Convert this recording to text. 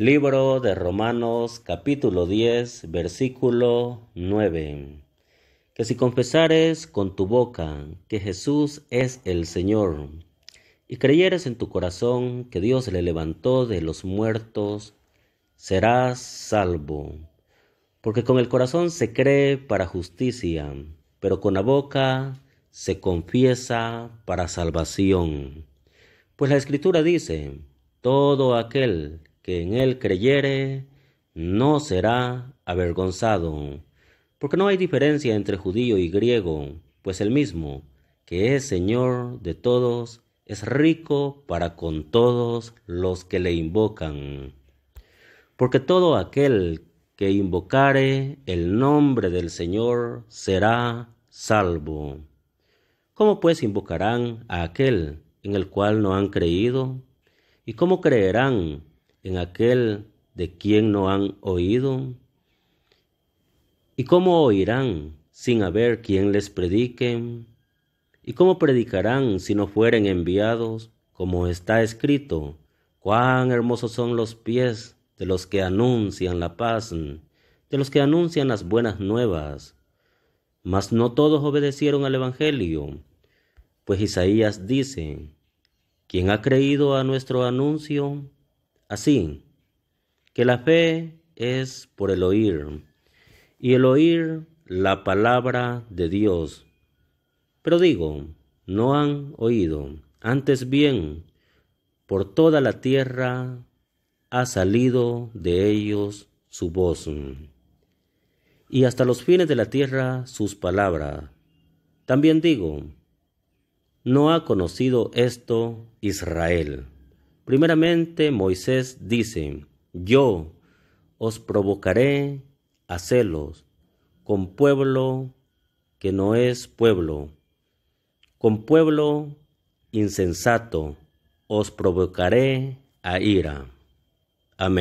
Libro de Romanos capítulo 10 versículo 9. Que si confesares con tu boca que Jesús es el Señor y creyeres en tu corazón que Dios le levantó de los muertos, serás salvo. Porque con el corazón se cree para justicia, pero con la boca se confiesa para salvación. Pues la escritura dice, todo aquel que en él creyere no será avergonzado. Porque no hay diferencia entre judío y griego, pues el mismo, que es Señor de todos, es rico para con todos los que le invocan. Porque todo aquel que invocare el nombre del Señor será salvo. ¿Cómo pues invocarán a aquel en el cual no han creído? ¿Y cómo creerán en aquel de quien no han oído? ¿Y cómo oirán sin haber quien les predique? ¿Y cómo predicarán si no fueren enviados? Como está escrito, cuán hermosos son los pies de los que anuncian la paz, de los que anuncian las buenas nuevas. Mas no todos obedecieron al Evangelio, pues Isaías dice, ¿quién ha creído a nuestro anuncio? Así que la fe es por el oír y el oír la palabra de Dios. Pero digo, no han oído, antes bien, por toda la tierra ha salido de ellos su voz, y hasta los fines de la tierra sus palabras. También digo, no ha conocido esto Israel. Primeramente Moisés dice, yo os provocaré a celos con pueblo que no es pueblo, con pueblo insensato os provocaré a ira. Amén.